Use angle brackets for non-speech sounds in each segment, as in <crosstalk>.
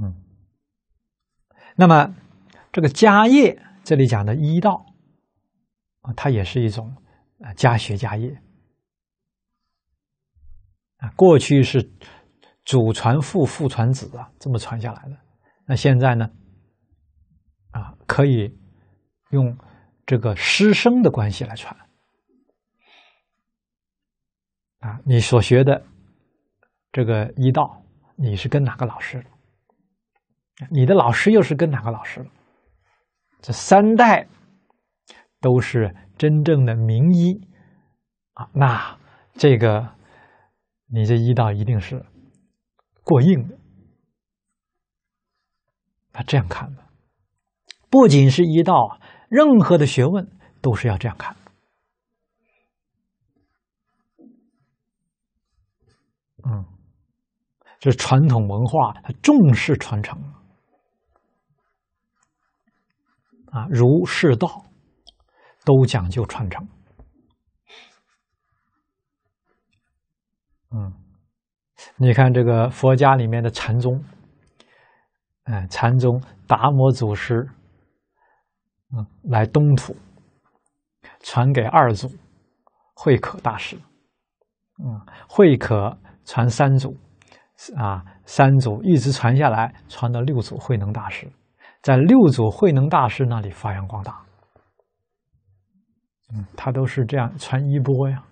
嗯，那么这个家业，这里讲的医道啊，它也是一种啊家学家业啊，过去是祖传父父传子啊这么传下来的。那现在呢，啊，可以用这个师生的关系来传啊，你所学的这个医道，你是跟哪个老师？你的老师又是跟哪个老师？这三代都是真正的名医啊！那这个你这医道一定是过硬的。那这样看吧，不仅是医道，任何的学问都是要这样看。嗯，这传统文化，它重视传承。啊，儒释道都讲究传承。嗯，你看这个佛家里面的禅宗，哎，禅宗达摩祖师，嗯，来东土传给二祖慧可大师，嗯，慧可传三祖，啊，三祖一直传下来，传到六祖慧能大师。在六祖慧能大师那里发扬光大，嗯，他都是这样传衣钵呀，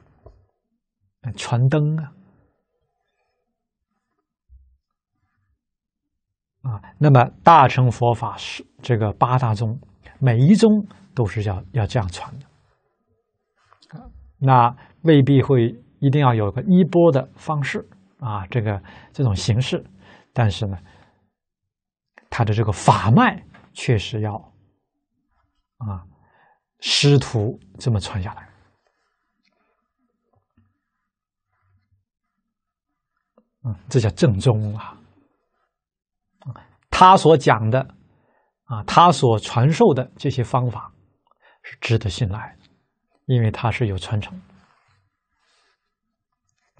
传灯啊，啊，那么大乘佛法是这个八大宗，每一宗都是要要这样传的，那未必会一定要有个衣钵的方式啊，这个这种形式，但是呢。他的这个法脉确实要啊师徒这么传下来，嗯，这叫正宗啊。他所讲的啊，他所传授的这些方法是值得信赖的，因为他是有传承。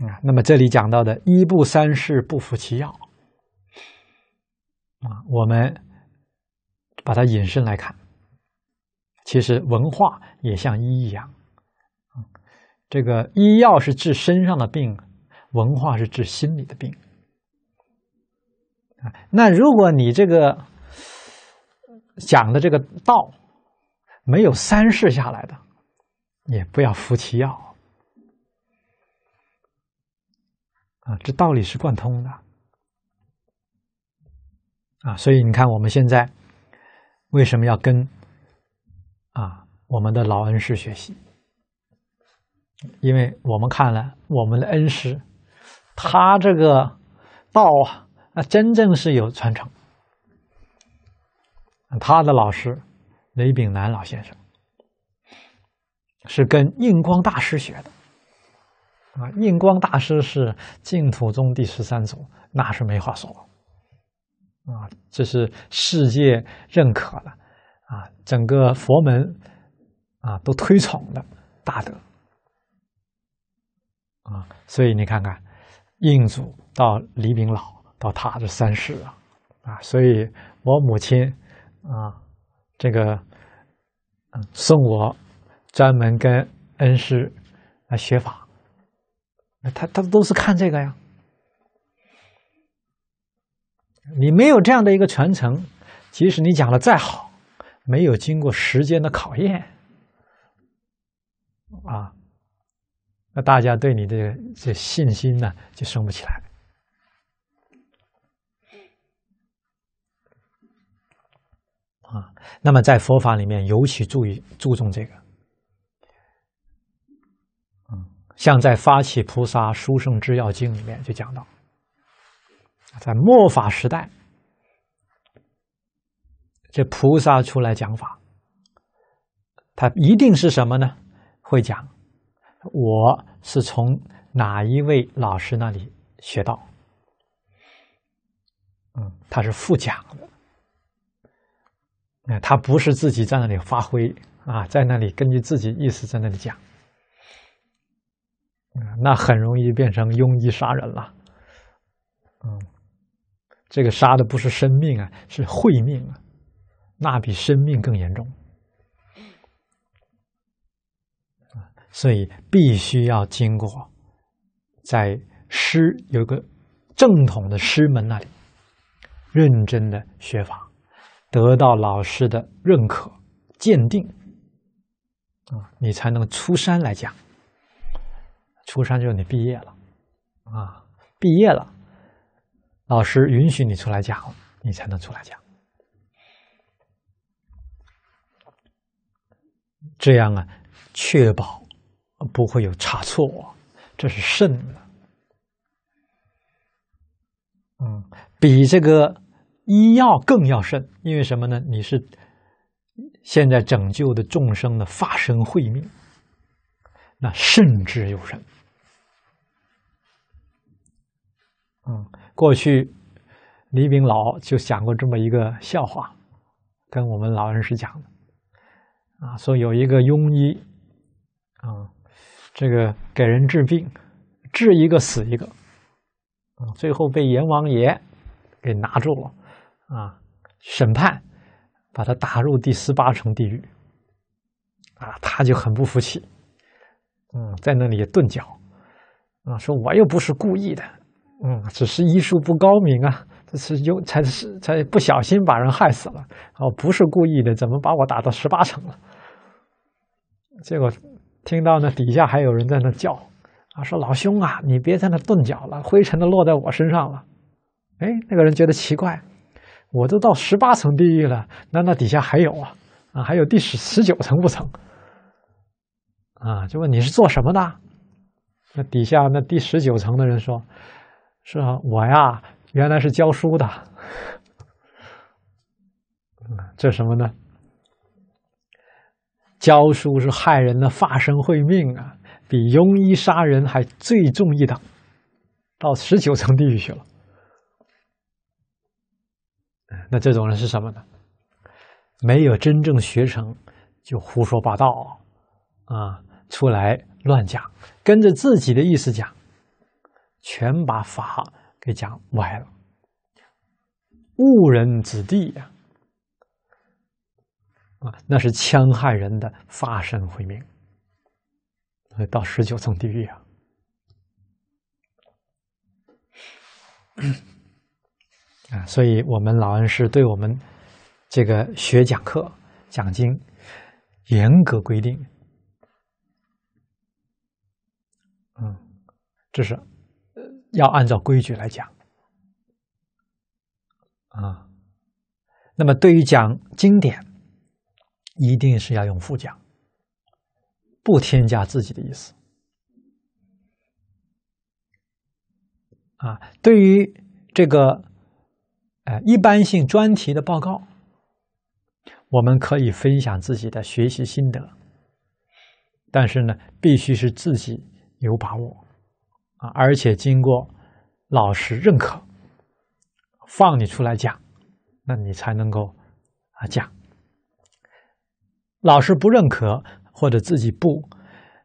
啊，那么这里讲到的一不三世不服其药。啊，我们把它引申来看，其实文化也像医一样，这个医药是治身上的病，文化是治心理的病。啊，那如果你这个讲的这个道没有三世下来的，也不要服其药。啊，这道理是贯通的。啊，所以你看，我们现在为什么要跟啊我们的老恩师学习？因为我们看了我们的恩师，他这个道啊，那真正是有传承。他的老师雷炳南老先生是跟印光大师学的，啊，印光大师是净土宗第十三祖，那是没话说。啊，这是世界认可了，啊，整个佛门，啊，都推崇的大德。啊，所以你看看，印祖到李炳老到他这三世啊，啊，所以我母亲，啊，这个，嗯，送我专门跟恩师来学法，他他都是看这个呀。你没有这样的一个传承，即使你讲的再好，没有经过时间的考验，啊，那大家对你的这信心呢就升不起来。啊，那么在佛法里面尤其注意注重这个，像在发起菩萨殊胜之要经里面就讲到。在末法时代，这菩萨出来讲法，他一定是什么呢？会讲，我是从哪一位老师那里学到？嗯，他是复讲的，他不是自己在那里发挥啊，在那里根据自己意思在那里讲，那很容易变成庸医杀人了，嗯。这个杀的不是生命啊，是慧命啊，那比生命更严重。所以必须要经过在师有个正统的师门那里，认真的学法，得到老师的认可鉴定，啊，你才能出山来讲。出山就你毕业了，啊，毕业了。老师允许你出来讲你才能出来讲。这样啊，确保不会有差错。这是慎的，嗯，比这个医药更要慎，因为什么呢？你是现在拯救的众生的发生慧命，那慎之又慎，嗯。过去，李炳老就讲过这么一个笑话，跟我们老人是讲的啊，说有一个庸医啊，这个给人治病，治一个死一个啊，最后被阎王爷给拿住了啊，审判把他打入第十八层地狱啊，他就很不服气，嗯，在那里也顿脚啊，说我又不是故意的。嗯，只是医术不高明啊，这是有才是才不小心把人害死了哦，不是故意的，怎么把我打到十八层了？结果听到那底下还有人在那叫，啊，说老兄啊，你别在那顿脚了，灰尘都落在我身上了。哎，那个人觉得奇怪，我都到十八层地狱了，难道底下还有啊？啊，还有第十十九层不成？啊，就问你是做什么的？那底下那第十九层的人说。是啊，我呀，原来是教书的。这什么呢？教书是害人的，发身会命啊，比庸医杀人还最重一等，到十九层地狱去了。那这种人是什么呢？没有真正学成，就胡说八道啊，出来乱讲，跟着自己的意思讲。全把法给讲歪了，误人子弟呀！啊，那是戕害人的发身毁命，到十九层地狱啊！啊，所以我们老恩师对我们这个学讲课、讲经严格规定，嗯，这是。要按照规矩来讲，啊，那么对于讲经典，一定是要用复讲，不添加自己的意思，啊，对于这个，哎，一般性专题的报告，我们可以分享自己的学习心得，但是呢，必须是自己有把握。啊，而且经过老师认可，放你出来讲，那你才能够啊讲。老师不认可或者自己不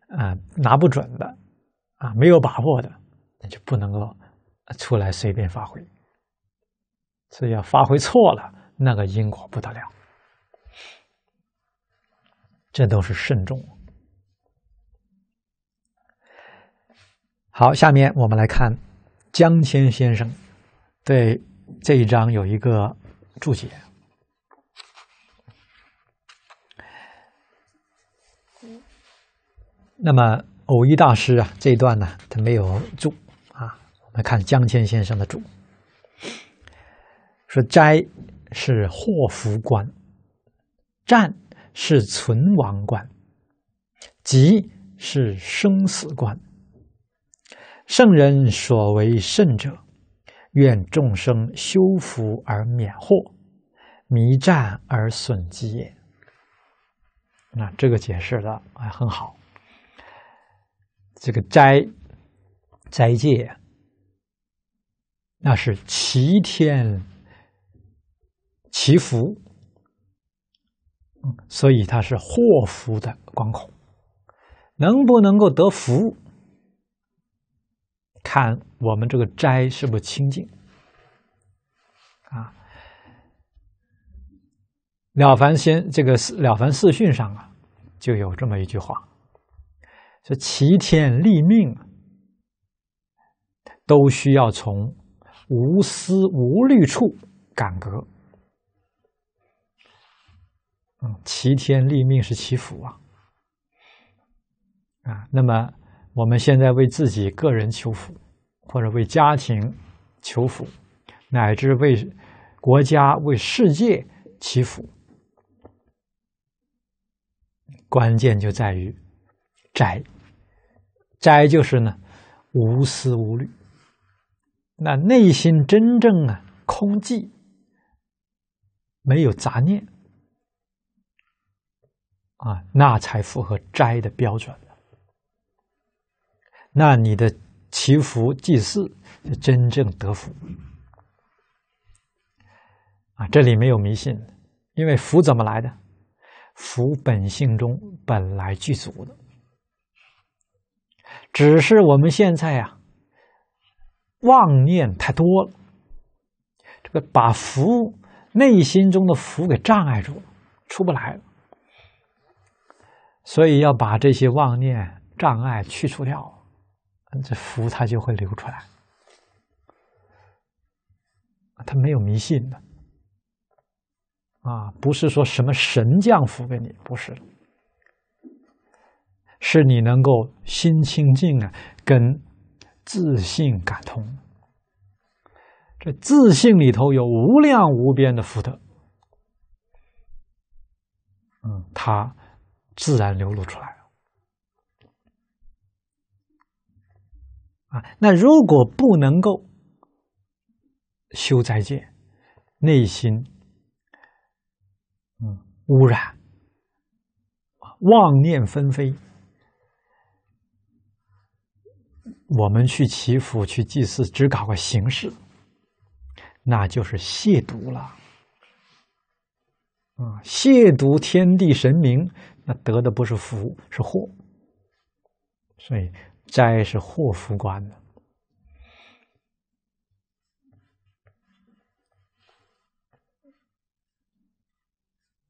啊拿不准的啊没有把握的，那就不能够出来随便发挥。所以要发挥错了，那个因果不得了。这都是慎重。好，下面我们来看江谦先生对这一章有一个注解。那么偶一大师啊，这一段呢，他没有注啊。我们看江谦先生的注，说“斋是祸福观，战是存亡观，吉是生死观。”圣人所为圣者，愿众生修福而免祸，迷战而损吉。那这个解释的哎很好。这个斋斋戒，那是齐天祈福，所以它是祸福的关口，能不能够得福？看我们这个斋是不是清净啊？了凡仙这个《了凡四训》上啊，就有这么一句话：说“齐天立命，都需要从无私无虑处感革。”嗯，“齐天立命”是祈福啊，啊，那么。我们现在为自己个人求福，或者为家庭求福，乃至为国家、为世界祈福，关键就在于斋。斋就是呢，无思无虑，那内心真正啊空寂，没有杂念啊，那才符合斋的标准。那你的祈福祭祀就真正得福啊！这里没有迷信，因为福怎么来的？福本性中本来具足的，只是我们现在呀，妄念太多了，这个把福内心中的福给障碍住了，出不来了。所以要把这些妄念障碍去除掉这福，它就会流出来。他没有迷信的，啊，不是说什么神降福给你，不是，是你能够心清净啊，跟自信感通。这自信里头有无量无边的福德，嗯，它自然流露出来。那如果不能够修斋戒，内心嗯污染，妄念纷飞，我们去祈福去祭祀，只搞个形式，那就是亵渎了啊！亵渎天地神明，那得的不是福，是祸。所以。灾是祸福观的，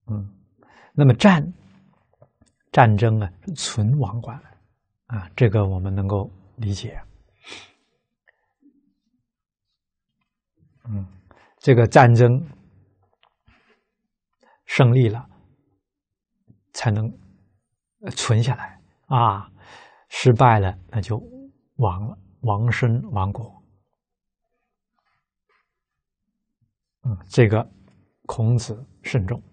嗯，那么战战争啊存亡观，啊，这个我们能够理解，嗯，这个战争胜利了，才能存下来啊。失败了，那就亡了，亡身亡国。嗯，这个孔子慎重。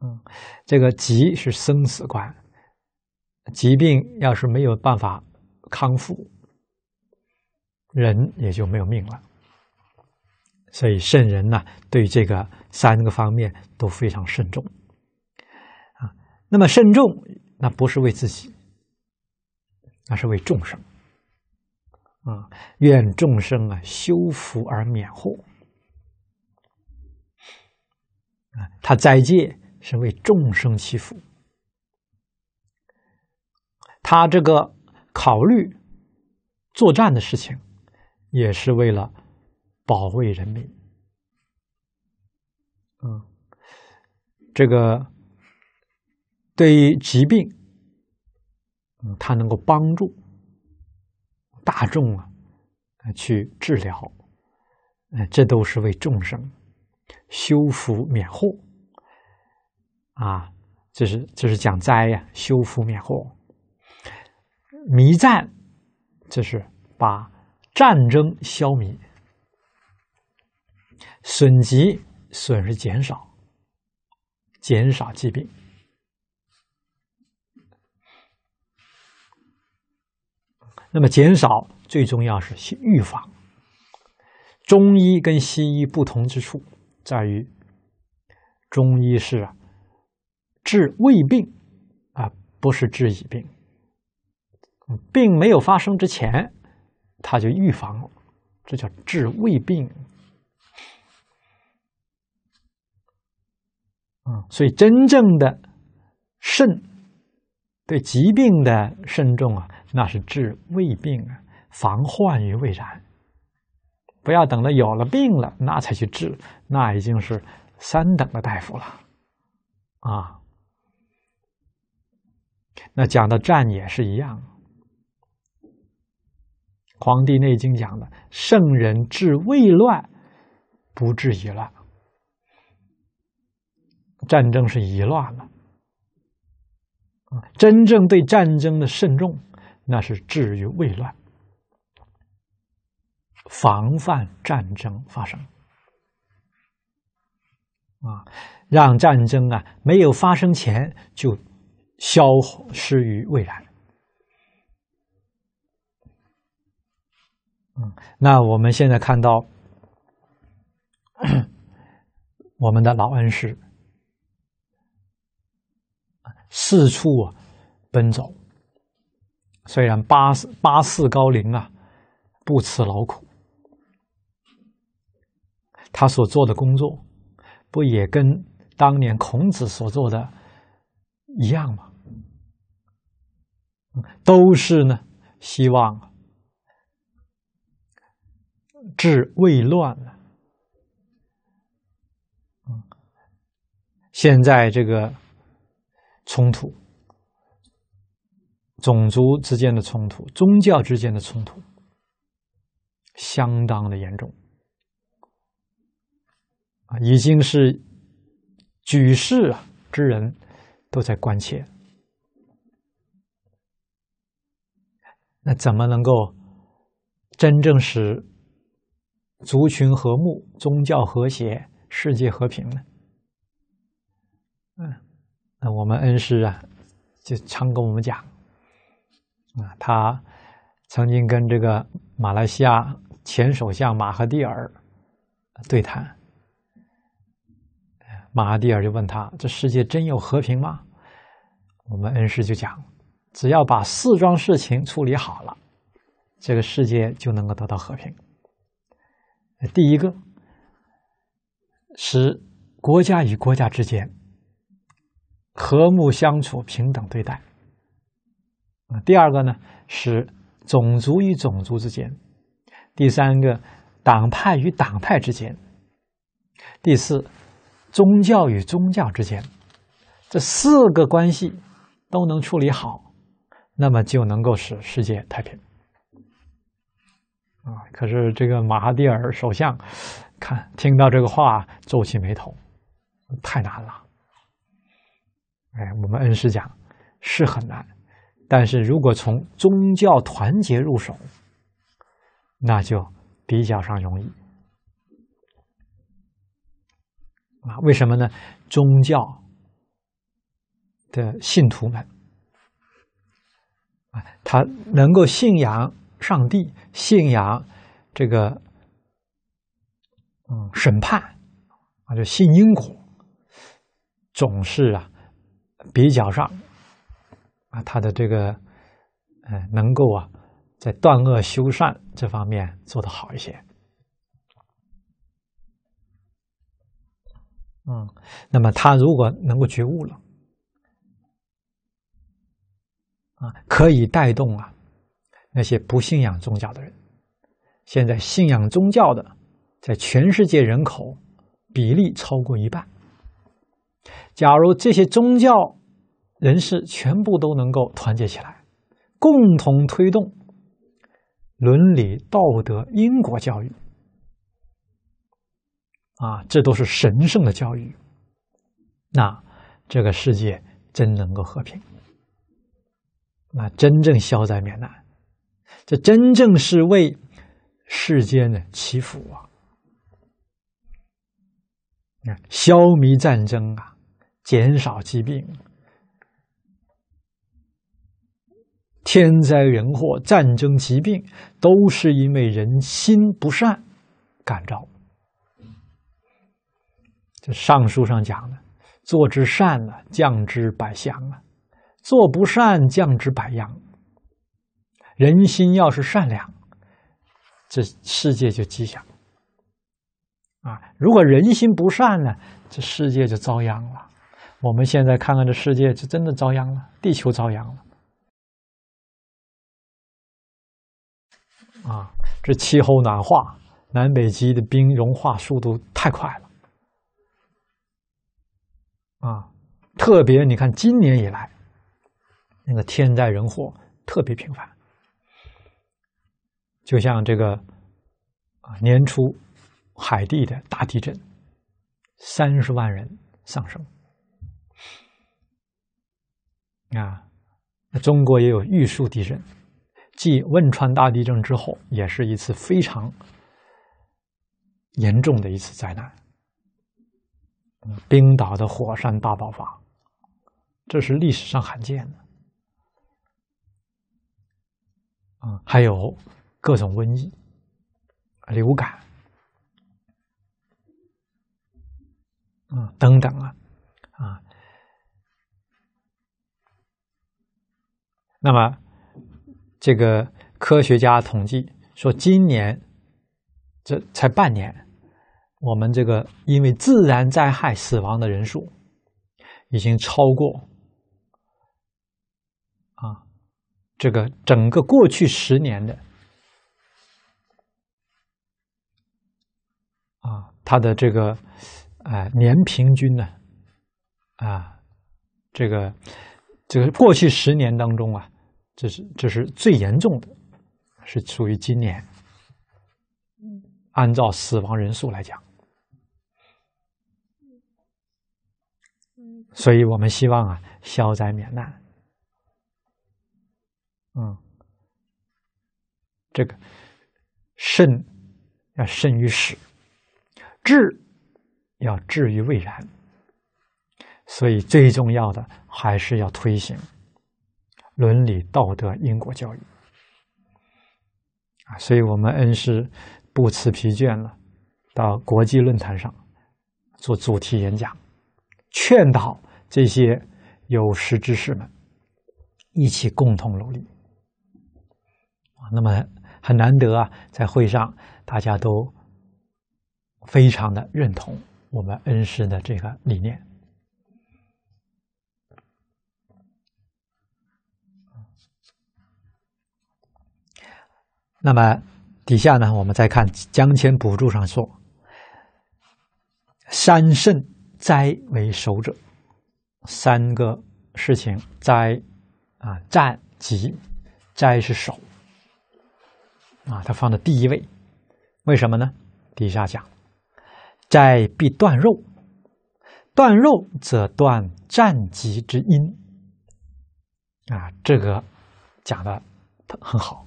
嗯，这个疾是生死观，疾病要是没有办法康复，人也就没有命了。所以圣人呢，对这个三个方面都非常慎重。啊，那么慎重。那不是为自己，那是为众生啊！愿众生啊修福而免祸啊！他斋戒是为众生祈福，他这个考虑作战的事情，也是为了保卫人民啊！这个。对于疾病，嗯，它能够帮助大众啊，去治疗，嗯，这都是为众生修福免祸啊。这是这是讲灾呀，修福免祸，弥战，这是把战争消弭，损及损失减少，减少疾病。那么，减少最重要是预防。中医跟西医不同之处，在于中医是啊，治胃病啊，不是治已病。病没有发生之前，他就预防了，这叫治胃病。嗯，所以真正的慎对疾病的慎重啊。那是治胃病啊，防患于未然，不要等到有了病了，那才去治，那已经是三等的大夫了，啊。那讲的战也是一样，《黄帝内经》讲的圣人治未乱，不治已乱，战争是已乱了，真正对战争的慎重。那是治于未乱，防范战争发生啊，让战争啊没有发生前就消失于未然。嗯，那我们现在看到 <coughs> 我们的老恩师四处啊奔走。虽然八十八四高龄啊，不辞劳苦，他所做的工作，不也跟当年孔子所做的一样吗？都是呢，希望治未乱了。现在这个冲突。种族之间的冲突、宗教之间的冲突，相当的严重啊，已经是举世啊之人都在关切。那怎么能够真正使族群和睦、宗教和谐、世界和平呢？嗯，那我们恩师啊，就常跟我们讲。啊，他曾经跟这个马来西亚前首相马哈蒂尔对谈。马哈蒂尔就问他：“这世界真有和平吗？”我们恩师就讲：“只要把四桩事情处理好了，这个世界就能够得到和平。”第一个使国家与国家之间和睦相处、平等对待。第二个呢是种族与种族之间，第三个党派与党派之间，第四宗教与宗教之间，这四个关系都能处理好，那么就能够使世界太平。啊！可是这个马哈蒂尔首相看听到这个话，皱起眉头，太难了。哎，我们恩师讲是很难。但是如果从宗教团结入手，那就比较上容易啊？为什么呢？宗教的信徒们啊，他能够信仰上帝，信仰这个嗯审判啊，就信因果，总是啊比较上。啊，他的这个，呃，能够啊，在断恶修善这方面做得好一些。嗯，那么他如果能够觉悟了，啊，可以带动啊那些不信仰宗教的人。现在信仰宗教的，在全世界人口比例超过一半。假如这些宗教，人士全部都能够团结起来，共同推动伦理道德、因果教育啊，这都是神圣的教育。那这个世界真能够和平，那真正消灾免难，这真正是为世间的祈福啊！你看，消弭战争啊，减少疾病。天灾人祸、战争、疾病，都是因为人心不善，感召。这《尚书》上讲的：“做之善了，降之百祥啊；做不善，降之百殃。”人心要是善良，这世界就吉祥啊！如果人心不善呢，这世界就遭殃了。我们现在看看，这世界就真的遭殃了，地球遭殃了。啊，这气候暖化，南北极的冰融化速度太快了。啊，特别你看今年以来，那个天灾人祸特别频繁，就像这个啊年初海地的大地震，三十万人丧生。啊，中国也有玉树地震。继汶川大地震之后，也是一次非常严重的一次灾难。冰岛的火山大爆发，这是历史上罕见的。啊，还有各种瘟疫、流感，啊，等等啊，啊，那么。这个科学家统计说，今年这才半年，我们这个因为自然灾害死亡的人数已经超过啊，这个整个过去十年的啊，它的这个哎年平均呢啊，这个这个过去十年当中啊。这是这是最严重的，是属于今年。按照死亡人数来讲，所以，我们希望啊，消灾免难。嗯，这个慎要慎于始，治要治于未然。所以，最重要的还是要推行。伦理道德因果教育啊，所以我们恩师不辞疲倦了，到国际论坛上做主题演讲，劝导这些有识之士们一起共同努力那么很难得啊，在会上大家都非常的认同我们恩师的这个理念。那么底下呢，我们再看《江谦补注》上说：“三慎灾为首者，三个事情灾啊战疾灾是首啊，他放在第一位，为什么呢？底下讲灾必断肉，断肉则断战疾之因啊，这个讲的很好。”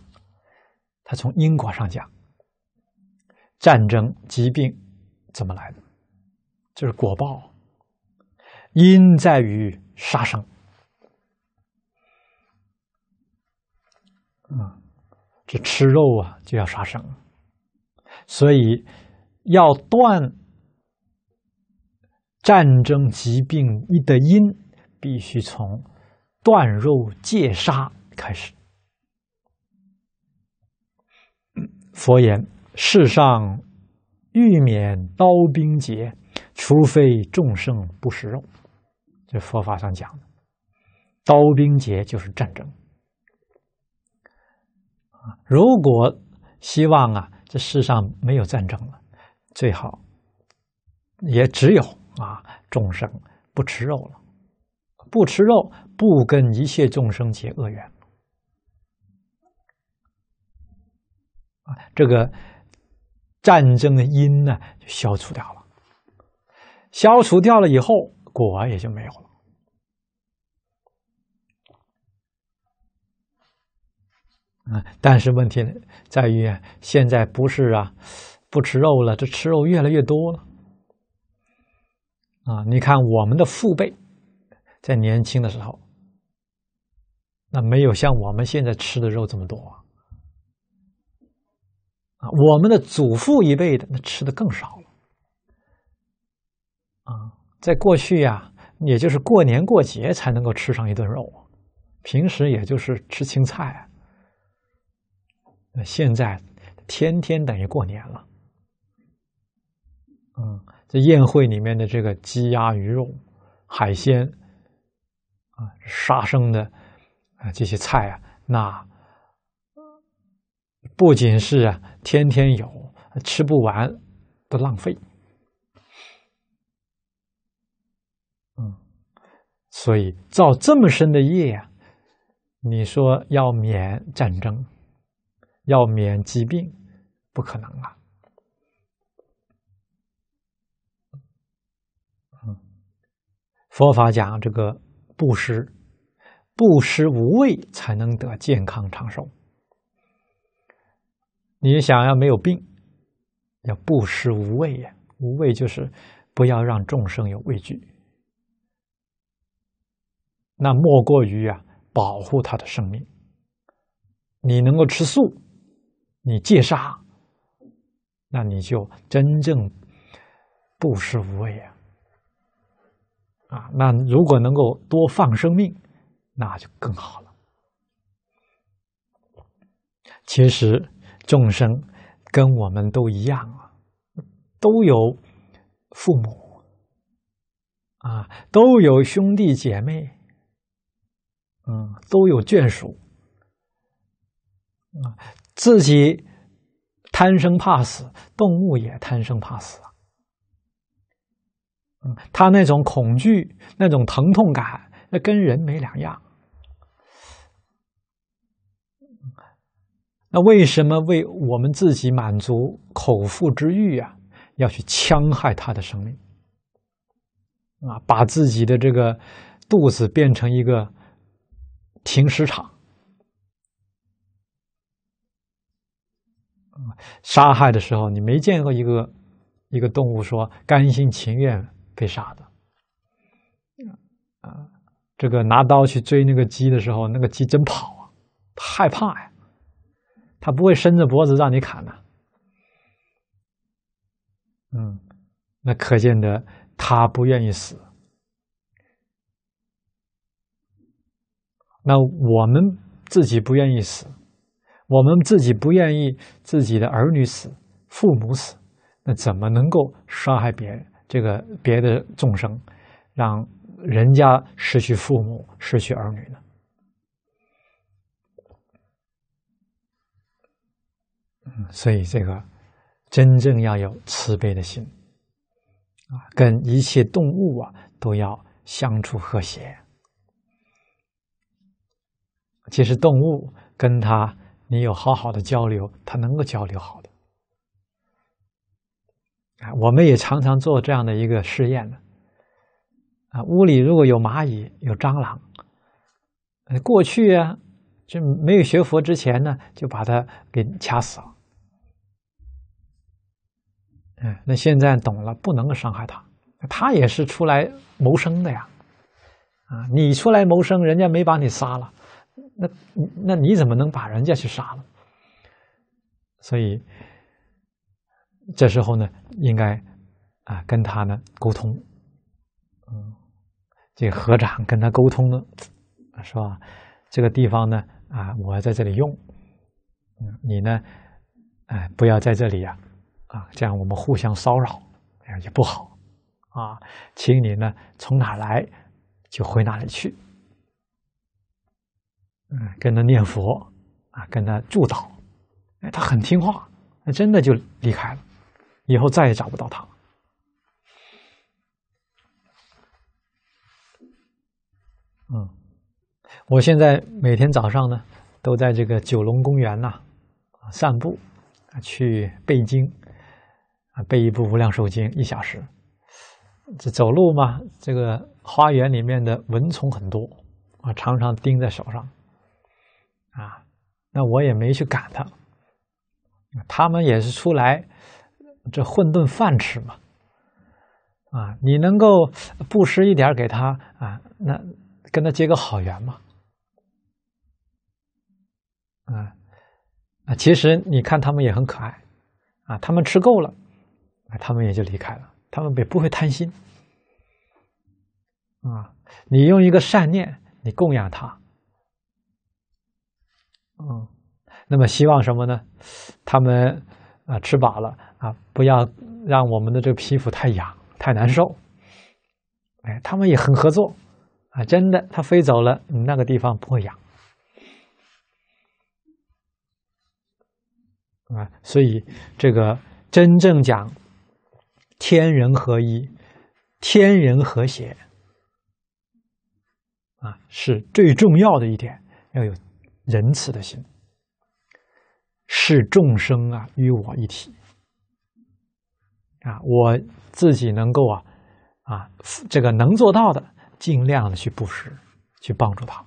他从因果上讲，战争、疾病怎么来的？就是果报，因在于杀生。啊，这吃肉啊就要杀生，所以要断战争、疾病的因，必须从断肉、戒杀开始。佛言：世上欲免刀兵劫，除非众生不食肉。这佛法上讲的，刀兵劫就是战争如果希望啊，这世上没有战争了，最好也只有啊，众生不吃肉了，不吃肉，不跟一切众生结恶缘。啊，这个战争的因呢，就消除掉了。消除掉了以后，果也就没有了。啊，但是问题在于，现在不是啊，不吃肉了，这吃肉越来越多了。啊，你看我们的父辈在年轻的时候，那没有像我们现在吃的肉这么多啊。啊，我们的祖父一辈的那吃的更少了，啊，在过去呀，也就是过年过节才能够吃上一顿肉，平时也就是吃青菜，那现在天天等于过年了，嗯，这宴会里面的这个鸡鸭鱼肉、海鲜，啊，杀生的啊这些菜啊，那。不仅是啊，天天有吃不完不浪费，嗯，所以造这么深的业呀，你说要免战争，要免疾病，不可能啊。佛法讲这个布施，布施无畏，才能得健康长寿。你想要没有病，要布施无畏呀！无畏就是不要让众生有畏惧，那莫过于啊，保护他的生命。你能够吃素，你戒杀，那你就真正布施无畏啊！啊，那如果能够多放生命，那就更好了。其实。众生跟我们都一样啊，都有父母啊，都有兄弟姐妹，嗯，都有眷属啊，自己贪生怕死，动物也贪生怕死啊，嗯，他那种恐惧、那种疼痛感，那跟人没两样。那为什么为我们自己满足口腹之欲啊，要去戕害他的生命啊？把自己的这个肚子变成一个停尸场杀害的时候，你没见过一个一个动物说甘心情愿被杀的啊！这个拿刀去追那个鸡的时候，那个鸡真跑啊，害怕呀！他不会伸着脖子让你砍呢，嗯，那可见的他不愿意死，那我们自己不愿意死，我们自己不愿意自己的儿女死、父母死，那怎么能够伤害别人？这个别的众生，让人家失去父母、失去儿女呢？嗯，所以这个真正要有慈悲的心啊，跟一切动物啊都要相处和谐。其实动物跟它，你有好好的交流，它能够交流好的。啊，我们也常常做这样的一个试验呢。啊，屋里如果有蚂蚁、有蟑螂，过去啊，就没有学佛之前呢，就把它给掐死了。哎，那现在懂了，不能伤害他，他也是出来谋生的呀，啊，你出来谋生，人家没把你杀了，那那你怎么能把人家去杀了？所以这时候呢，应该啊跟他呢沟通，嗯，这个合掌跟他沟通呢，说这个地方呢啊，我在这里用，嗯，你呢，哎，不要在这里呀。啊，这样我们互相骚扰，哎也不好，啊，请你呢从哪来，就回哪里去。嗯，跟他念佛啊，跟他助祷，哎，他很听话，那真的就离开了，以后再也找不到他了。嗯，我现在每天早上呢，都在这个九龙公园呐，啊散步，啊去背经。啊，背一部《无量寿经》一小时，这走路嘛，这个花园里面的蚊虫很多，啊，常常叮在手上，啊，那我也没去赶它，他们也是出来，这混顿饭吃嘛，啊，你能够布施一点给他啊，那跟他结个好缘嘛，啊，啊，其实你看他们也很可爱，啊，他们吃够了。他们也就离开了。他们也不会贪心啊！你用一个善念，你供养他，嗯，那么希望什么呢？他们啊吃饱了啊，不要让我们的这个皮肤太痒、太难受。哎，他们也很合作啊！真的，他飞走了，你那个地方不会痒啊。所以这个真正讲。天人合一，天人和谐啊，是最重要的一点。要有仁慈的心，视众生啊与我一体啊，我自己能够啊啊，这个能做到的，尽量的去布施，去帮助他，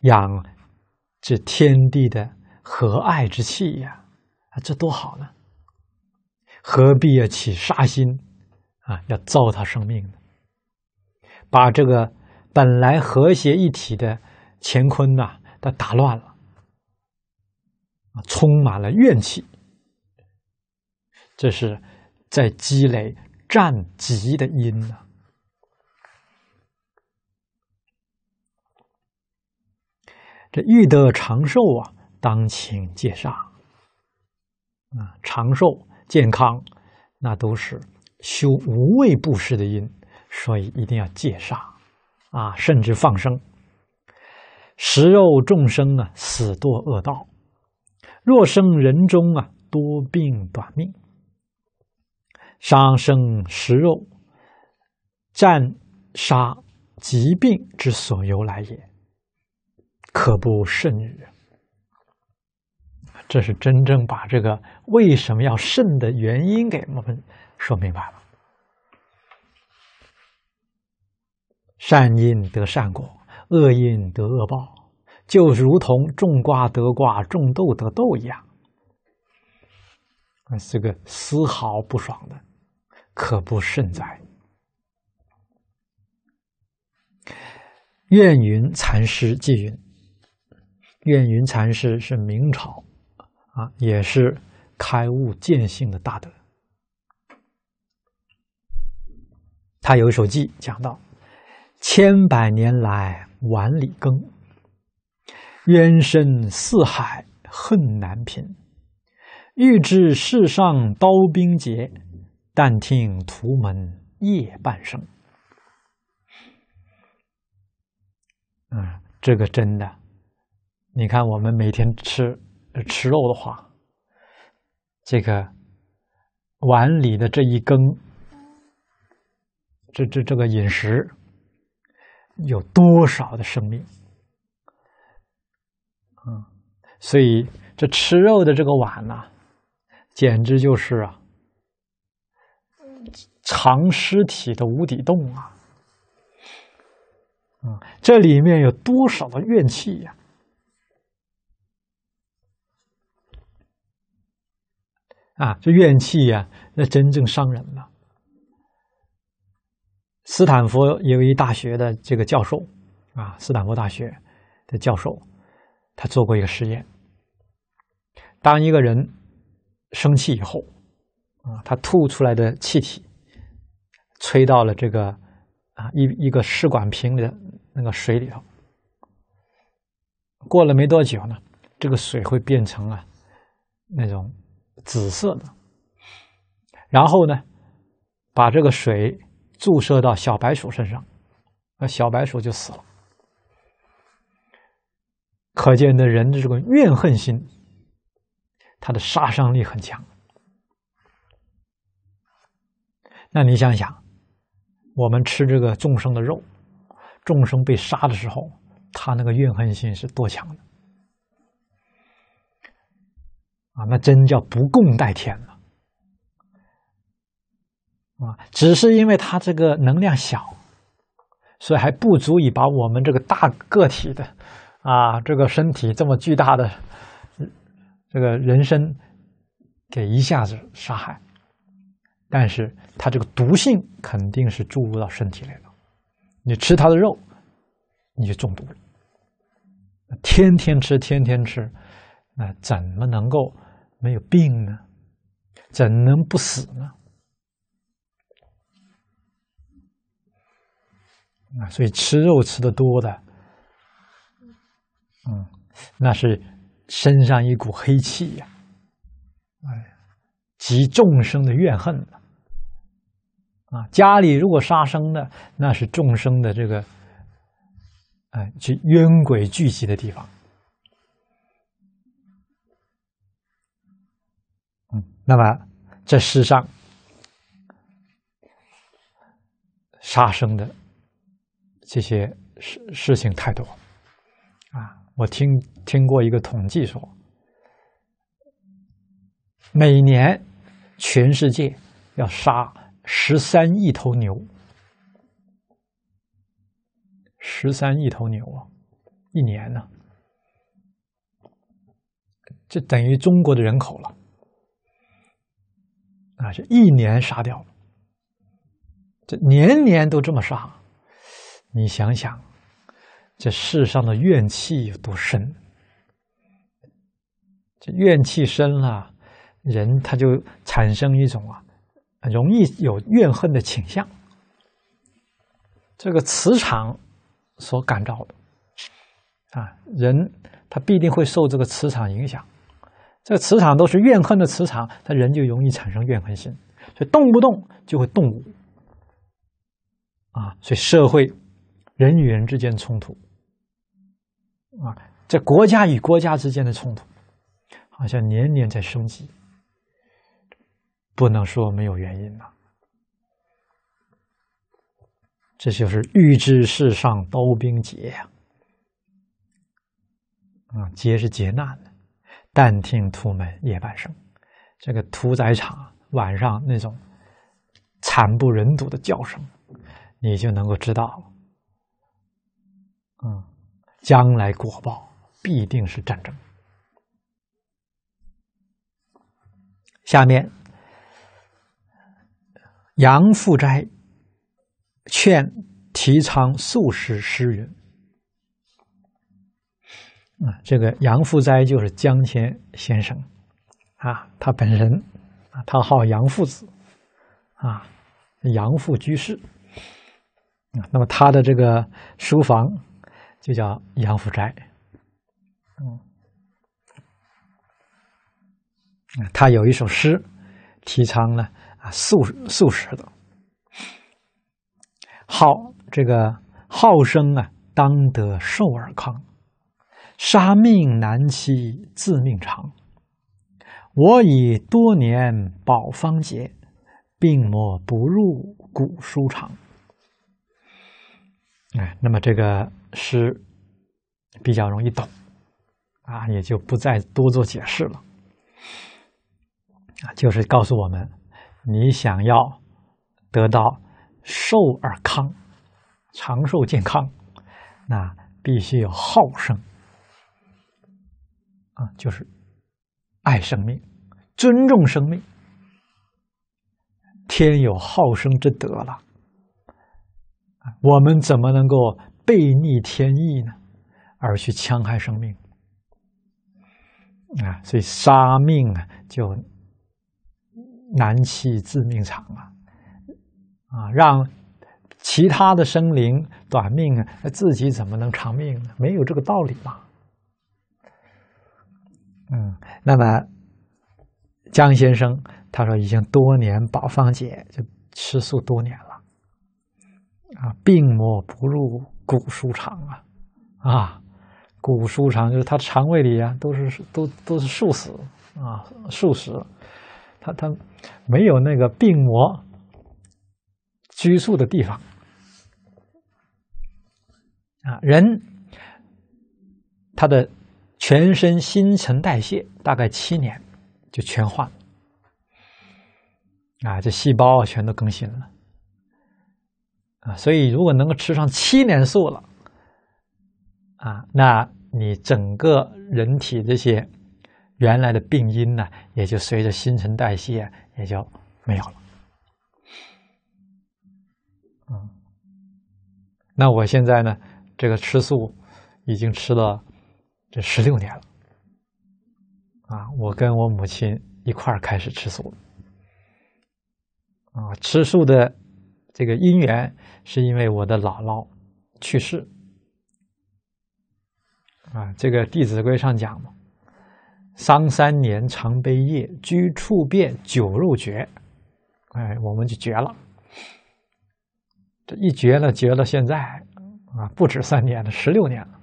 养这天地的和爱之气呀。这多好呢！何必要起杀心啊？要造他生命呢？把这个本来和谐一体的乾坤呐，都打乱了充满了怨气，这是在积累战吉的因呢。这欲得长寿啊，当请戒杀。啊，长寿健康，那都是修无畏布施的因，所以一定要戒杀，啊，甚至放生。食肉众生啊，死堕恶道；若生人中啊，多病短命。伤生食肉，战杀疾病之所由来也，可不慎人。这是真正把这个为什么要慎的原因给我们说明白了。善因得善果，恶因得恶报，就如同种瓜得瓜，种豆得豆一样。啊，这个丝毫不爽的，可不慎哉！愿云禅师记云，愿云禅师是明朝。啊，也是开悟见性的大德。他有一首记讲到：“千百年来碗里羹，冤深似海恨难平。欲知世上刀兵劫，但听屠门夜半声。”嗯，这个真的，你看我们每天吃。吃肉的话，这个碗里的这一羹，这这这个饮食，有多少的生命？啊，所以这吃肉的这个碗呢，简直就是啊，藏尸体的无底洞啊！啊，这里面有多少的怨气呀？啊，这怨气呀，那真正伤人了。斯坦福有一大学的这个教授，啊，斯坦福大学的教授，他做过一个实验：当一个人生气以后，啊，他吐出来的气体吹到了这个啊一一个试管瓶里的那个水里头，过了没多久呢，这个水会变成啊那种。紫色的，然后呢，把这个水注射到小白鼠身上，那小白鼠就死了。可见的人的这个怨恨心，他的杀伤力很强。那你想想，我们吃这个众生的肉，众生被杀的时候，他那个怨恨心是多强的？啊，那真叫不共戴天了，啊，只是因为它这个能量小，所以还不足以把我们这个大个体的，啊，这个身体这么巨大的，这个人身给一下子杀害。但是它这个毒性肯定是注入到身体来了，你吃它的肉，你就中毒了。天天吃，天天吃，那怎么能够？没有病呢，怎能不死呢？啊，所以吃肉吃的多的，嗯，那是身上一股黑气呀，哎，集众生的怨恨啊，家里如果杀生的，那是众生的这个，哎，是冤鬼聚集的地方。那么，这世上，杀生的这些事事情太多啊！我听听过一个统计说，每年全世界要杀十三亿头牛，十三亿头牛啊，一年呢，就等于中国的人口了。啊，就一年杀掉，这年年都这么杀，你想想，这世上的怨气有多深？这怨气深了，人他就产生一种啊，容易有怨恨的倾向。这个磁场所感召的啊，人他必定会受这个磁场影响。这个磁场都是怨恨的磁场，他人就容易产生怨恨心，所以动不动就会动武，啊，所以社会人与人之间冲突，啊，这国家与国家之间的冲突，好像年年在升级，不能说没有原因呐。这就是欲知世上刀兵劫呀，啊，劫是劫难的。但听屠门夜半声，这个屠宰场晚上那种惨不忍睹的叫声，你就能够知道，了。嗯，将来果报必定是战争。下面，杨复斋劝提倡素食诗云。啊，这个杨复斋就是江谦先生，啊，他本人，啊，他号杨复子，啊，杨复居士，啊，那么他的这个书房就叫杨复斋，嗯，嗯，他有一首诗，提倡呢啊素素食的，好这个好生啊，当得寿而康。杀命难期自命长，我已多年保方节，病魔不入古书场。哎，那么这个诗比较容易懂，啊，也就不再多做解释了。啊，就是告诉我们，你想要得到寿而康、长寿健康，那必须有好生。啊，就是爱生命、尊重生命，天有好生之德了我们怎么能够背逆天意呢，而去戕害生命啊？所以杀命啊，就难弃自命长啊！啊，让其他的生灵短命啊，自己怎么能长命呢？没有这个道理嘛！嗯，那么江先生他说已经多年饱方姐就吃素多年了啊，病魔不入骨书肠啊，啊，骨书肠就是他肠胃里啊都是都都是素食啊素食，他他没有那个病魔居住的地方啊，人他的。全身新陈代谢大概七年，就全换了啊！这细胞全都更新了啊！所以如果能够吃上七年素了啊，那你整个人体这些原来的病因呢，也就随着新陈代谢也就没有了啊。那我现在呢，这个吃素已经吃了。十六年了，啊，我跟我母亲一块儿开始吃素，啊，吃素的这个因缘是因为我的姥姥去世，啊，这个《弟子规》上讲嘛，“丧三年，常悲咽；居处变，酒肉绝。”哎，我们就绝了，这一绝呢，绝到现在啊，不止三年了，十六年了。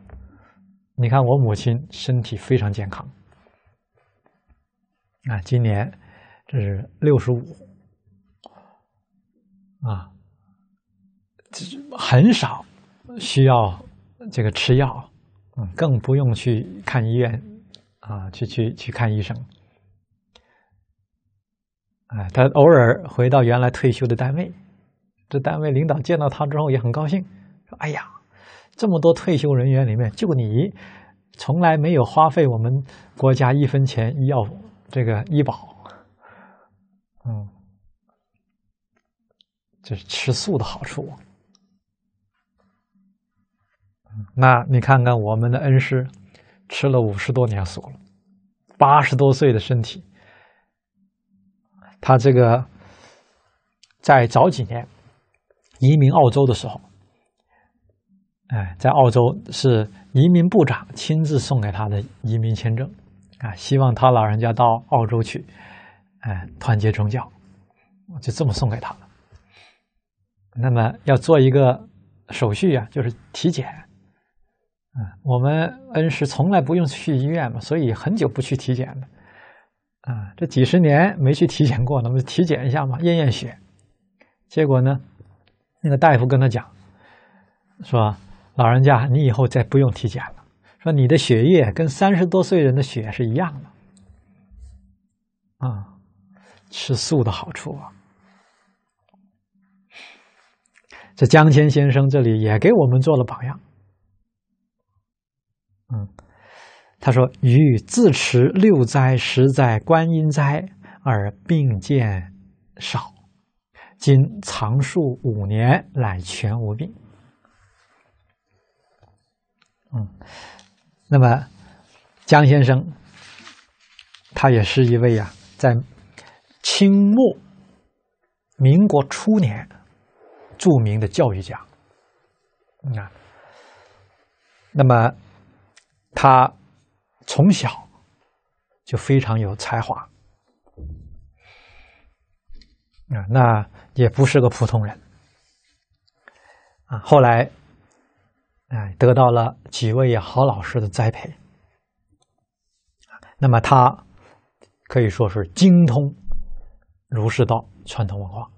你看，我母亲身体非常健康。啊，今年这是六十五，啊，很少需要这个吃药，嗯，更不用去看医院，啊，去去去看医生。啊，他偶尔回到原来退休的单位，这单位领导见到他之后也很高兴，说：“哎呀。”这么多退休人员里面，就你从来没有花费我们国家一分钱医药这个医保，嗯，这是吃素的好处。那你看看我们的恩师，吃了五十多年素了，八十多岁的身体，他这个在早几年移民澳洲的时候。哎，在澳洲是移民部长亲自送给他的移民签证，啊，希望他老人家到澳洲去，哎，团结宗教，我就这么送给他那么要做一个手续啊，就是体检，啊，我们恩师从来不用去医院嘛，所以很久不去体检了，啊，这几十年没去体检过，那么体检一下嘛，验验血，结果呢，那个大夫跟他讲，说。老人家，你以后再不用体检了。说你的血液跟三十多岁人的血是一样的，啊，吃素的好处啊！这江谦先生这里也给我们做了榜样。嗯，他说：“余自持六灾、十灾、观音灾而病见少，今藏数五年，乃全无病。”嗯，那么江先生，他也是一位啊，在清末、民国初年著名的教育家。啊，那么他从小就非常有才华啊，那也不是个普通人啊，后来。哎，得到了几位好老师的栽培，那么他可以说是精通儒释道传统文化，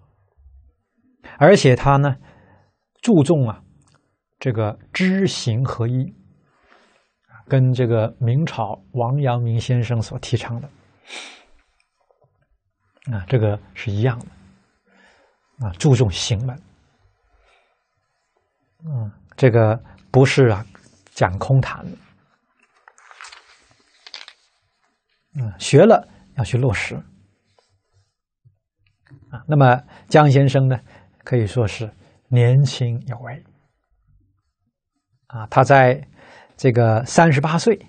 而且他呢注重啊这个知行合一，跟这个明朝王阳明先生所提倡的啊这个是一样的啊注重行文，嗯，这个。不是啊，讲空谈。嗯，学了要去落实啊。那么江先生呢，可以说是年轻有为啊。他在这个三十八岁，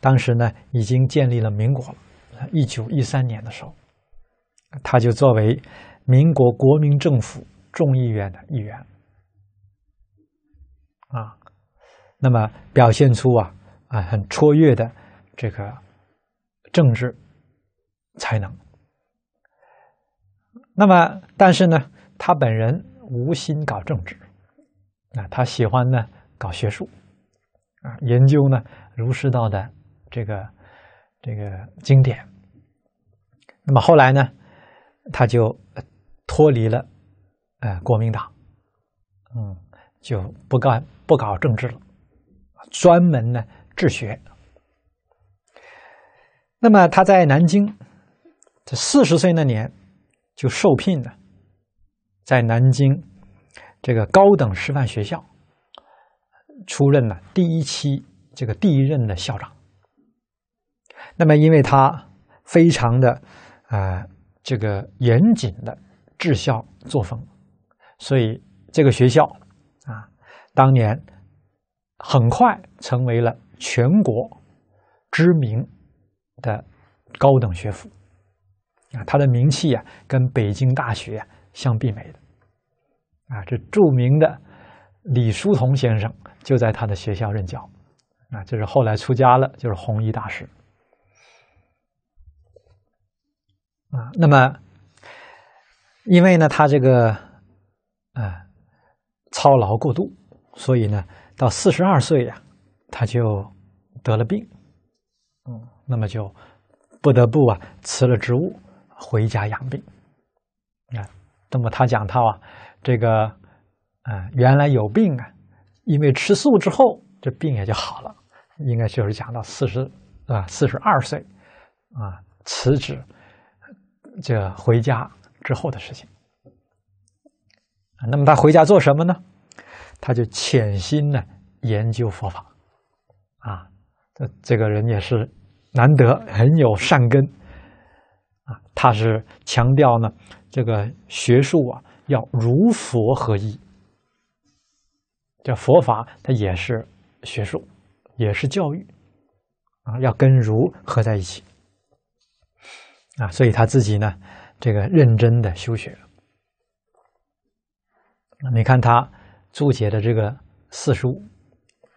当时呢已经建立了民国了，一九一三年的时候，他就作为民国国民政府众议院的议员。啊，那么表现出啊啊很卓越的这个政治才能。那么，但是呢，他本人无心搞政治，啊，他喜欢呢搞学术，啊，研究呢儒释道的这个这个经典。那么后来呢，他就脱离了呃国民党，嗯。就不干不搞政治了，专门呢治学。那么他在南京，这四十岁那年就受聘了，在南京这个高等师范学校出任了第一期这个第一任的校长。那么因为他非常的啊这个严谨的治校作风，所以这个学校。当年很快成为了全国知名的高等学府啊，他的名气啊，跟北京大学相媲美的啊。这著名的李叔同先生就在他的学校任教啊，就是后来出家了，就是弘一大师啊。那么因为呢，他这个啊操劳过度。所以呢，到四十二岁呀，他就得了病，嗯，那么就不得不啊辞了职务，回家养病。啊，那么他讲到啊，这个啊原来有病啊，因为吃素之后，这病也就好了。应该就是讲到四十啊四十二岁啊辞职，这回家之后的事情。那么他回家做什么呢？他就潜心呢研究佛法，啊，这这个人也是难得很有善根，啊，他是强调呢这个学术啊要如佛合一，这佛法它也是学术，也是教育，啊，要跟儒合在一起，啊，所以他自己呢这个认真的修学，你看他。朱杰的这个四书，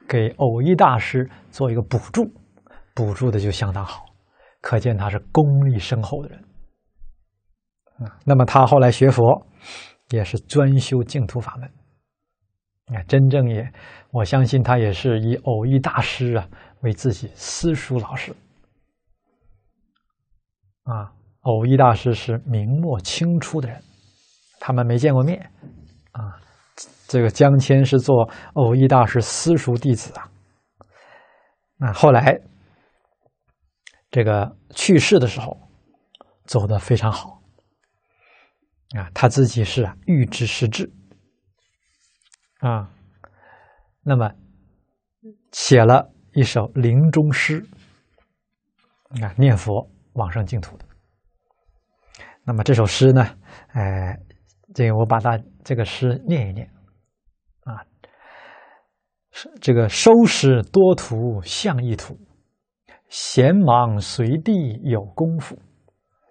给偶一大师做一个补助，补助的就相当好，可见他是功力深厚的人。啊，那么他后来学佛，也是专修净土法门。哎，真正也，我相信他也是以偶一大师啊为自己私塾老师。啊，偶一大师是明末清初的人，他们没见过面。这个江谦是做偶益大师私塾弟子啊，那后来这个去世的时候走的非常好啊，他自己是预知实至啊，那么写了一首临终诗啊，念佛往生净土的。那么这首诗呢，哎，这个我把它这个诗念一念。是这个收拾多图像一图，闲忙随地有功夫。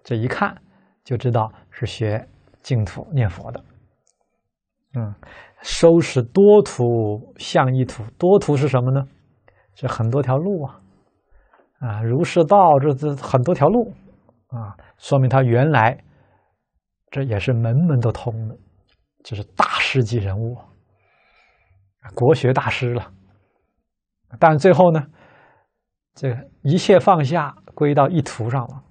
这一看就知道是学净土念佛的。嗯，收拾多图像一图，多图是什么呢？这很多条路啊，啊，儒释道这这很多条路啊，说明他原来这也是门门都通的，这是大师级人物。国学大师了，但最后呢，这一切放下，归到一途上了，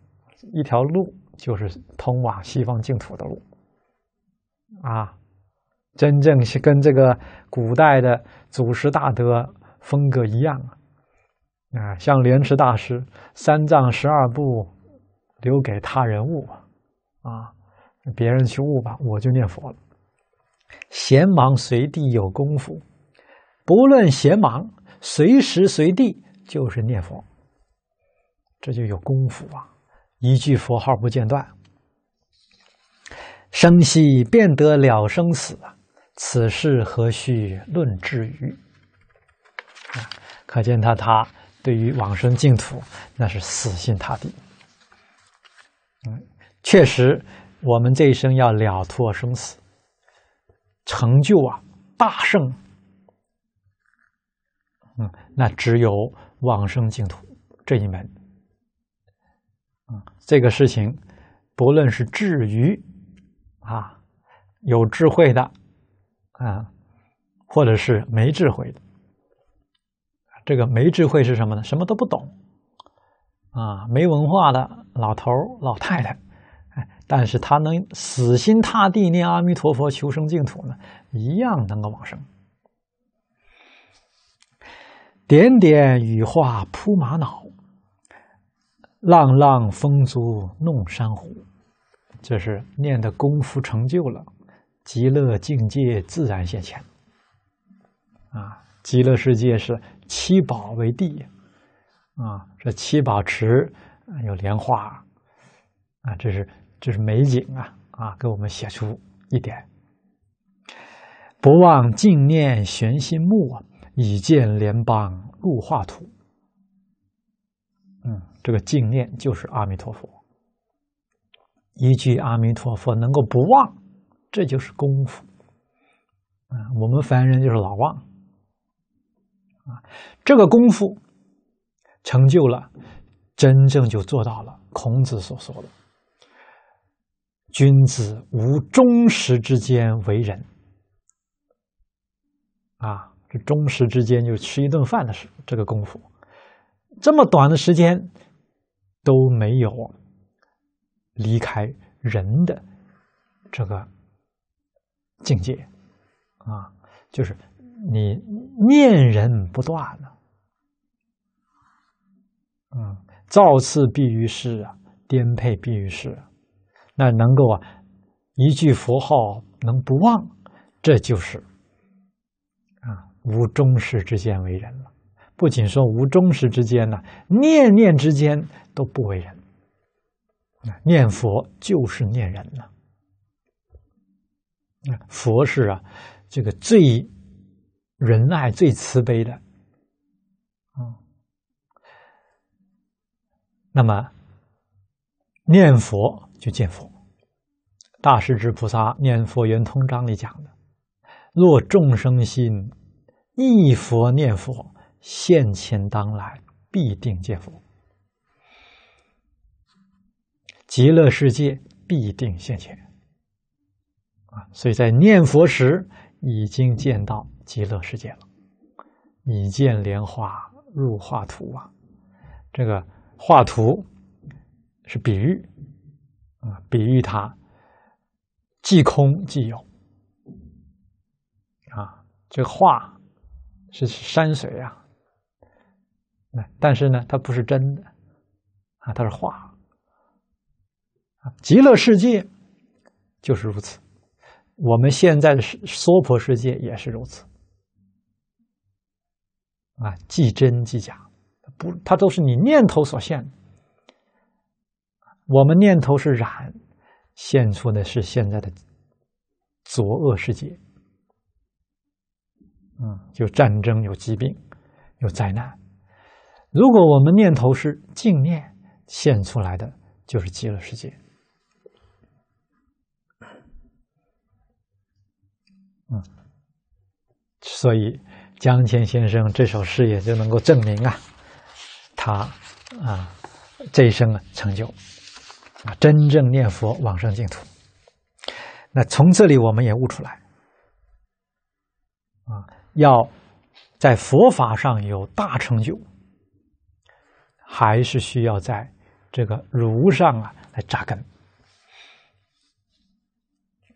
一条路就是通往西方净土的路，啊，真正是跟这个古代的祖师大德风格一样啊，啊，像莲池大师，三藏十二部留给他人悟，啊，别人去悟吧，我就念佛了，闲忙随地有功夫。不论闲忙，随时随地就是念佛，这就有功夫啊！一句佛号不间断，生息便得了生死啊！此事何须论之余？可见他他对于往生净土那是死心塌地。嗯，确实，我们这一生要了脱生死，成就啊大圣。那只有往生净土这一门啊，这个事情，不论是至于啊有智慧的啊，或者是没智慧的，这个没智慧是什么呢？什么都不懂啊，没文化的老头老太太，哎，但是他能死心塌地念阿弥陀佛求生净土呢，一样能够往生。点点羽化铺玛瑙，浪浪风足弄珊瑚，这是念的功夫成就了，极乐境界自然现前。啊，极乐世界是七宝为地，啊，这七宝池有莲花，啊，这是这是美景啊啊，给我们写出一点，不忘净念玄心目啊。以见联邦入化图，嗯，这个净念就是阿弥陀佛。一句阿弥陀佛能够不忘，这就是功夫啊！我们凡人就是老忘啊。这个功夫成就了，真正就做到了孔子所说的“君子无忠实之间为人”啊。中食之间就吃一顿饭的事，这个功夫，这么短的时间都没有离开人的这个境界啊，就是你念人不断了，嗯，造次必于是啊，颠沛必于世，那能够啊一句佛号能不忘，这就是。无终时之间为人了，不仅说无终时之间呢，念念之间都不为人。念佛就是念人呐。佛是啊，这个最仁爱、最慈悲的。那么念佛就见佛。大势至菩萨念佛圆通章里讲的：若众生心。一佛念佛，现前当来必定见佛，极乐世界必定现前啊！所以在念佛时已经见到极乐世界了。你见莲花入画图啊，这个画图是比喻啊，比喻它既空既有啊，这个画。是山水啊，但是呢，它不是真的，啊，它是画，极乐世界就是如此，我们现在的娑婆世界也是如此，啊，即真即假，不，它都是你念头所现，我们念头是染，现出的是现在的浊恶世界。嗯，就战争有疾病，有灾难。如果我们念头是净念现出来的，就是极乐世界。嗯，所以江谦先生这首诗也就能够证明啊，他啊这一生啊成就啊，真正念佛往生净土。那从这里我们也悟出来啊。要在佛法上有大成就，还是需要在这个儒上啊来扎根。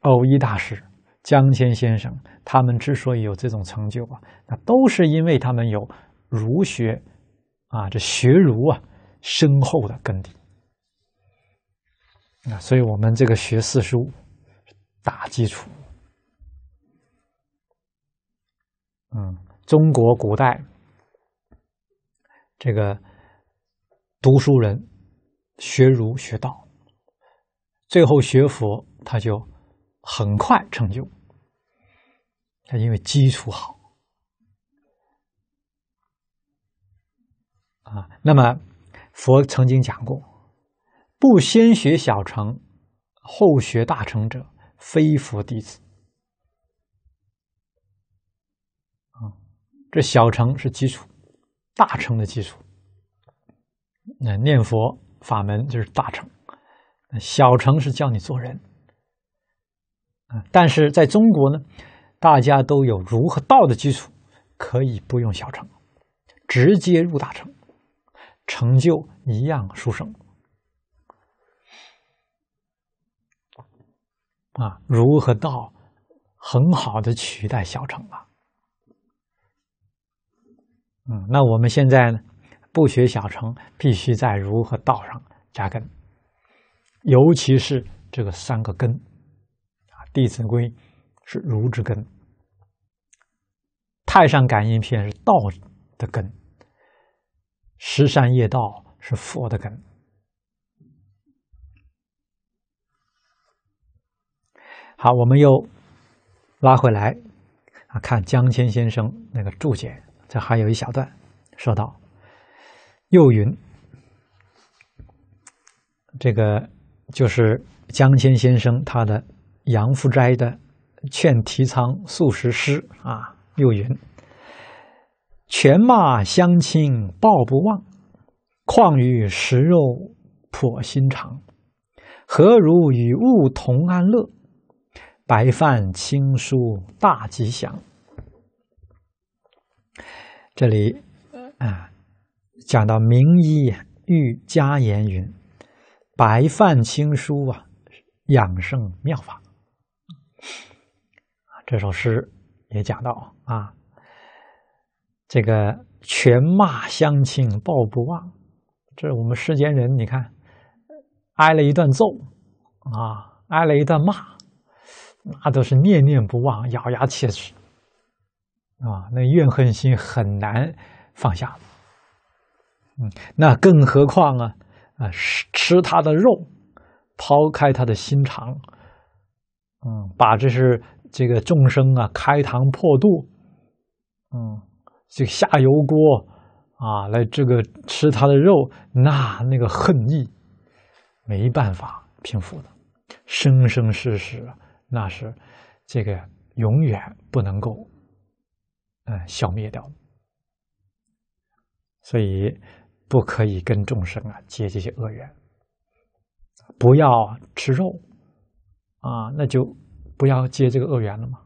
藕一大师、江谦先生他们之所以有这种成就啊，那都是因为他们有儒学啊这学儒啊深厚的根底。那所以，我们这个学四书打基础。嗯，中国古代这个读书人学儒学道，最后学佛，他就很快成就。他因为基础好啊。那么佛曾经讲过：“不先学小乘，后学大乘者，非佛弟子。”这小乘是基础，大乘的基础。那念佛法门就是大乘，小乘是教你做人但是在中国呢，大家都有儒和道的基础，可以不用小乘，直接入大乘，成就一样殊胜。啊，儒和道很好的取代小乘了。嗯，那我们现在呢？不学小乘，必须在儒和道上扎根，尤其是这个三个根啊，《弟子规》是儒之根，《太上感应篇》是道的根，《十善业道》是佛的根。好，我们又拉回来啊，看江谦先生那个注解。这还有一小段，说到又云，这个就是江谦先生他的杨福斋的劝提倡素食诗啊，又云：全骂乡亲报不忘，况于食肉破心肠？何如与物同安乐？白饭青书大吉祥。这里啊，讲到名医欲加言云：“白饭青书啊，养生妙法。”这首诗也讲到啊，这个全骂乡亲报不忘，这我们世间人，你看挨了一段揍啊，挨了一段骂，那都是念念不忘，咬牙切齿。啊，那怨恨心很难放下。嗯，那更何况啊啊，吃吃他的肉，剖开他的心肠，嗯，把这是这个众生啊开膛破肚，嗯，这个下油锅啊来这个吃他的肉，那那个恨意没办法平复的，生生世世那是这个永远不能够。嗯，消灭掉所以不可以跟众生啊结这些恶缘，不要吃肉啊，那就不要结这个恶缘了嘛。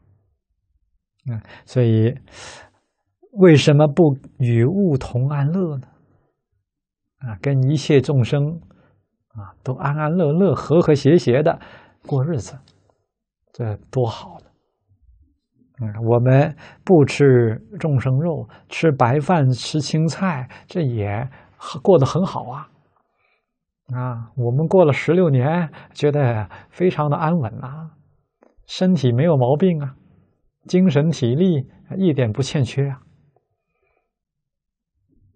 嗯，所以为什么不与物同安乐呢？啊，跟一切众生啊都安安乐乐、和和谐谐的过日子，这多好呢！我们不吃众生肉，吃白饭，吃青菜，这也过得很好啊！啊，我们过了十六年，觉得非常的安稳啊，身体没有毛病啊，精神体力一点不欠缺啊。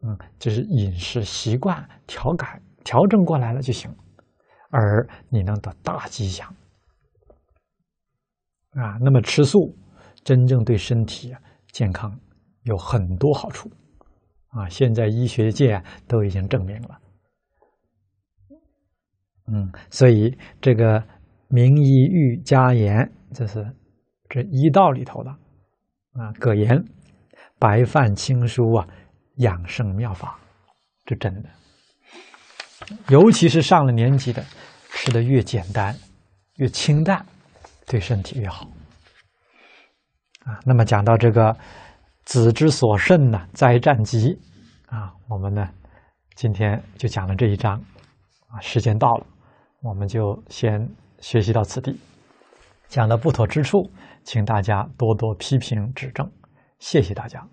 嗯，就是饮食习惯调改调整过来了就行，而你能得大吉祥啊。那么吃素。真正对身体健康有很多好处，啊，现在医学界都已经证明了。嗯，所以这个名医喻家言，这是这医道里头的啊。葛言白饭青蔬啊，养生妙法，这真的。尤其是上了年纪的，吃的越简单、越清淡，对身体越好。啊，那么讲到这个子之所慎呢，灾战极，啊，我们呢，今天就讲了这一章，啊，时间到了，我们就先学习到此地。讲的不妥之处，请大家多多批评指正，谢谢大家。